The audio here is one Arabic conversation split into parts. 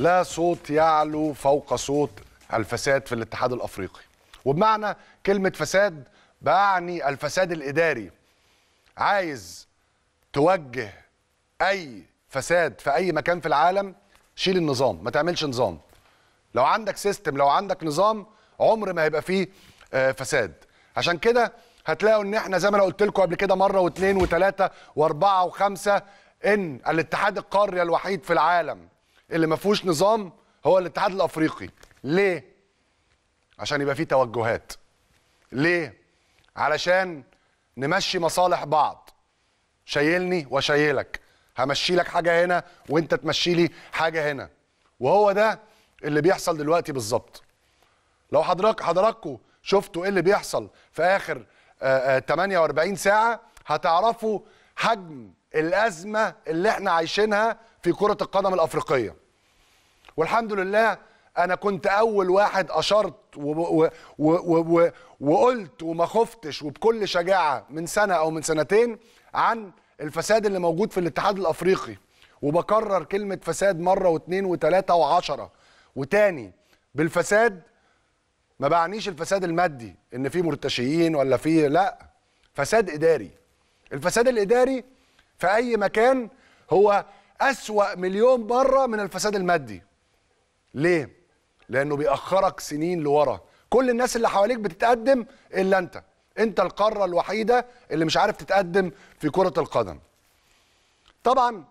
لا صوت يعلو فوق صوت الفساد في الاتحاد الافريقي وبمعنى كلمه فساد بعني الفساد الاداري عايز توجه اي فساد في اي مكان في العالم شيل النظام ما تعملش نظام لو عندك سيستم لو عندك نظام عمر ما هيبقى فيه آه، فساد عشان كده هتلاقوا ان احنا زي ما انا قلت لكم قبل كده مره واثنين وثلاثه واربعه وخمسه ان الاتحاد القاري الوحيد في العالم اللي ما فيهوش نظام هو الاتحاد الافريقي ليه عشان يبقى فيه توجهات ليه علشان نمشي مصالح بعض شايلني وشايلك همشي لك حاجه هنا وانت تمشي لي حاجه هنا وهو ده اللي بيحصل دلوقتي بالظبط لو حضرتك حضراتكم شفتوا ايه اللي بيحصل في اخر آآ آآ 48 ساعه هتعرفوا حجم الازمه اللي احنا عايشينها في كره القدم الافريقيه والحمد لله انا كنت اول واحد اشرت و... و... وقلت وما خفتش وبكل شجاعه من سنه او من سنتين عن الفساد اللي موجود في الاتحاد الافريقي وبكرر كلمه فساد مره واثنين وثلاثه وعشره وتاني بالفساد ما بعنيش الفساد المادي ان في مرتشيين ولا في لا فساد اداري الفساد الاداري في اي مكان هو اسوا مليون مره من الفساد المادي ليه؟ لانه بيأخرك سنين لورا كل الناس اللي حواليك بتتقدم الا انت انت القاره الوحيده اللي مش عارف تتقدم في كره القدم طبعا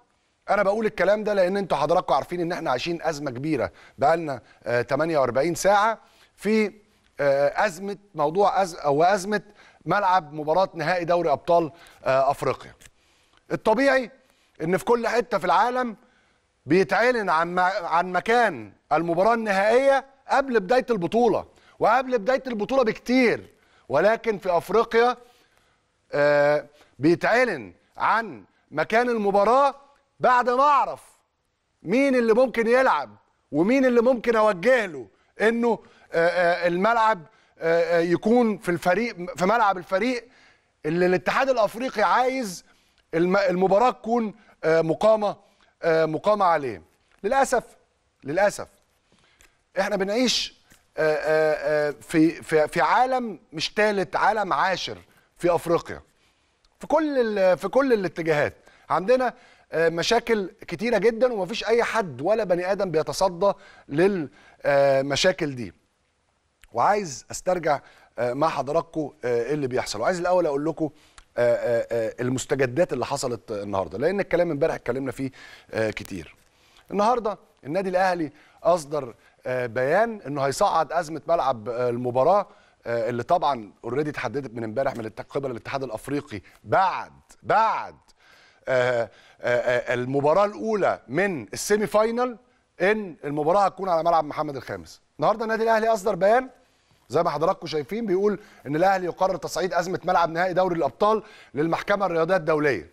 انا بقول الكلام ده لان انتوا حضراتكم عارفين ان احنا عايشين ازمه كبيره بقالنا 48 آه، ساعه في آه، ازمه موضوع أز... او ازمه ملعب مباراه نهائي دوري ابطال آه، افريقيا الطبيعي ان في كل حته في العالم بيتعلن عن عن مكان المباراه النهائيه قبل بدايه البطوله وقبل بدايه البطوله بكتير ولكن في افريقيا آه بيتعلن عن مكان المباراه بعد ما اعرف مين اللي ممكن يلعب ومين اللي ممكن اوجه له انه آه آه الملعب آه، آه، يكون في الفريق في ملعب الفريق اللي الاتحاد الافريقي عايز المباراه تكون آه، مقامه آه، مقامه عليه للاسف للاسف احنا بنعيش آه، آه، في في في عالم مش ثالث عالم عاشر في افريقيا في كل في كل الاتجاهات عندنا مشاكل كتيره جدا ومفيش اي حد ولا بني ادم بيتصدى للمشاكل دي وعايز استرجع مع حضراتكم اللي بيحصل وعايز الاول اقول لكم آه، آه، آه، المستجدات اللي حصلت النهارده لان الكلام امبارح اتكلمنا فيه كتير النهارده النادي الاهلي اصدر بيان انه هيصعد ازمه ملعب المباراه اللي طبعا اوريدي اتحددت من امبارح من قبل الاتحاد الافريقي بعد بعد المباراه الاولى من السيمي فاينل ان المباراه هتكون على ملعب محمد الخامس النهارده النادي الاهلي اصدر بيان زي ما حضراتكم شايفين بيقول ان الاهلي يقرر تصعيد ازمه ملعب نهائي دوري الابطال للمحكمه الرياضيه الدوليه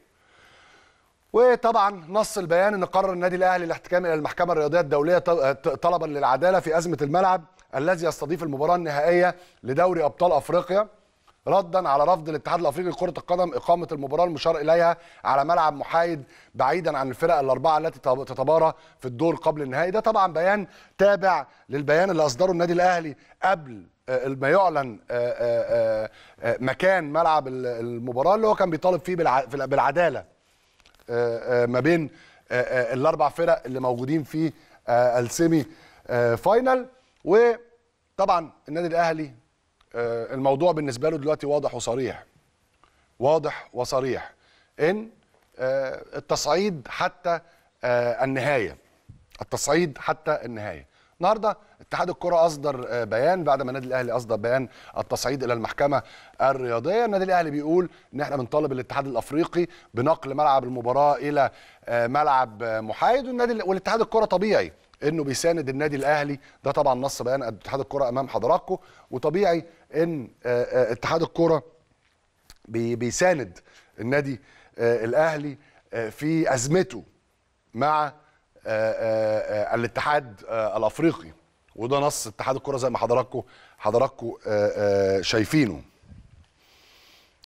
وطبعا نص البيان ان قرر النادي الاهلي الاحتكام الى المحكمه الرياضيه الدوليه طلبا للعداله في ازمه الملعب الذي يستضيف المباراه النهائيه لدوري ابطال افريقيا ردا على رفض الاتحاد الافريقي لكره القدم اقامه المباراه المشار اليها على ملعب محايد بعيدا عن الفرق الاربعه التي تتبارى في الدور قبل النهائي ده طبعا بيان تابع للبيان اللي اصدره النادي الاهلي قبل آه، ما يعلن آه، آه، مكان ملعب المباراه اللي هو كان بيطالب فيه بالعداله ما بين الاربع فرق اللي موجودين في السيمي فاينل وطبعا النادي الاهلي الموضوع بالنسبه له دلوقتي واضح وصريح واضح وصريح ان التصعيد حتى النهايه التصعيد حتى النهايه النهارده اتحاد الكره اصدر آه، بيان بعد ما النادي الاهلي اصدر بيان التصعيد الى المحكمه الرياضيه النادي الاهلي بيقول ان احنا بنطالب الاتحاد الافريقي بنقل ملعب المباراه الى آه، ملعب آه، محايد والنادي والاتحاد الكره طبيعي انه بيساند النادي الاهلي ده طبعا نص بيان اتحاد الكره امام حضراتكم وطبيعي ان اتحاد الكره بيساند النادي الاهلي في ازمته مع آه، آه، آه، الاتحاد الافريقي وده نص اتحاد الكره زي ما حضراتكم حضراتكم شايفينه